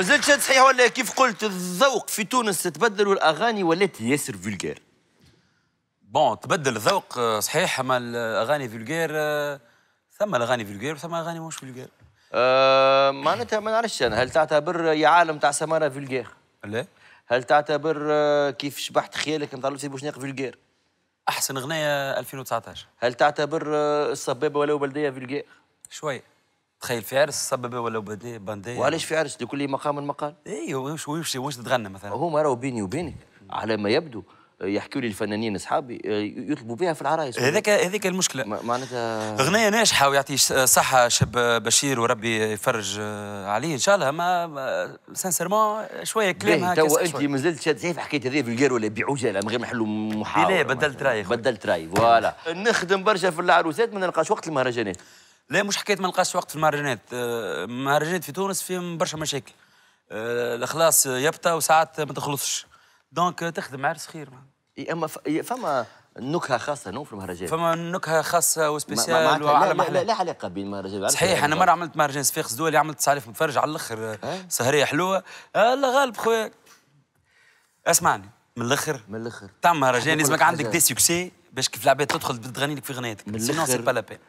ما شاد صحيح ولا كيف قلت الذوق في تونس تبدل والاغاني ولات ياسر فولجير بون تبدل الذوق آه، صحيح اما الاغاني فولجير آه، ثم الاغاني فولجير ثم اغاني مش فولجير أه معناتها ما نعرفش انا هل تعتبر يا عالم تاع سماره فولجير؟ لا هل تعتبر آه، كيف شبحت خيالك نتاع لوسي بوشناق فولجير؟ احسن اغنيه 2019 هل تعتبر الصبابه ولو بلديه فولجير؟ شويه تخيل في عرس صببه ولا بندية وعلاش في عرس لكل مقام مقال اي واش واش تغنى مثلا هما راهو بيني وبينك على ما يبدو يحكوا لي الفنانين اصحابي آه، يطلبوا بها في العرايس هذاك هذيك المشكله معناتها اغنيه ناجحه ويعطي صحه شاب بشير وربي يفرج آه، عليه ان شاء الله ما سانسيرمون شويه كلام هكا تو انت مازلت شاد سيف حكيت هذه في الجير ولا بيعوا جاله من غير ما نحلوا محاوله لا بدلت رايي بدلت رايي فوالا نخدم برشا في العروسات ما نلقاش وقت المهرجانات لا مش حكايه ما نلقاش وقت في المهرجانات آه، المهرجانات في تونس فيهم برشا مشاكل الاخلاص آه، يبطى وساعات ما تخلصش دونك تخدم عرس خير اما فما نكهه خاصه نو في المهرجان فما نكهه خاصه وسبيسيال ما لا, لا, لا علاقه بين المهرجان صحيح انا مره عملت مهرجان صفاقس دولي عملت سعالف متفرج على الاخر أه؟ سهريه حلوه الله غالب خويا اسمعني من الاخر من الاخر تعمل مهرجان لازمك عندك دي سكسي باش كيف العباد تدخل تغني لك في غنيتك الاخر سي با